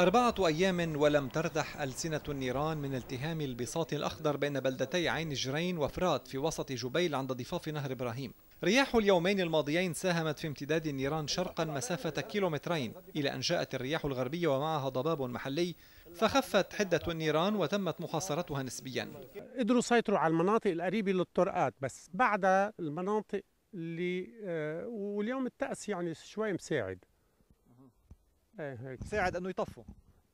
أربعة أيام ولم تردح ألسنة النيران من التهام البساط الأخضر بين بلدتي عين جرين وفرات في وسط جبيل عند ضفاف نهر إبراهيم رياح اليومين الماضيين ساهمت في امتداد النيران شرقا مسافة كيلومترين إلى أن جاءت الرياح الغربية ومعها ضباب محلي فخفت حدة النيران وتمت محاصرتها نسبيا قدروا سيطروا على المناطق القريبة للطرقات بس بعد المناطق اللي آه، واليوم التأس يعني شوي مساعد ايه هيك مساعد انه يطفوا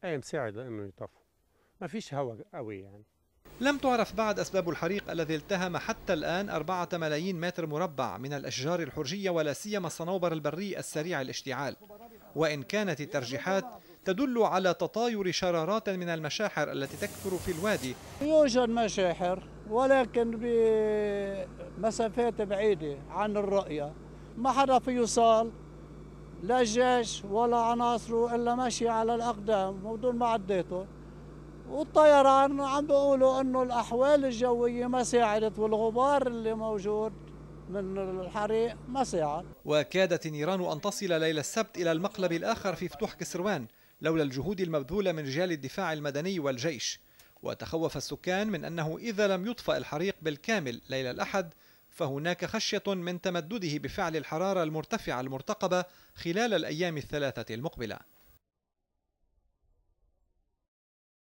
ايه مساعد انه يطفوا ما فيش هواء قوي يعني لم تعرف بعد أسباب الحريق الذي التهم حتى الآن أربعة ملايين متر مربع من الأشجار الحرجية ولا سيما الصنوبر البري السريع الاشتعال وإن كانت الترجيحات تدل على تطاير شرارات من المشاحر التي تكثر في الوادي يوجد مشاحر ولكن بمسافات بعيدة عن الرؤية ما حدا في يوصل لا الجيش ولا عناصره الا ماشي على الاقدام بدون ما عديته والطيران عم بيقولوا انه الاحوال الجويه ما ساعدت والغبار اللي موجود من الحريق ما ساعد وكادت النيران ان تصل ليله السبت الى المقلب الاخر في فتوح كسروان لولا الجهود المبذوله من رجال الدفاع المدني والجيش وتخوف السكان من انه اذا لم يطفأ الحريق بالكامل ليله الاحد فهناك خشية من تمدده بفعل الحرارة المرتفعة المرتقبة خلال الأيام الثلاثة المقبلة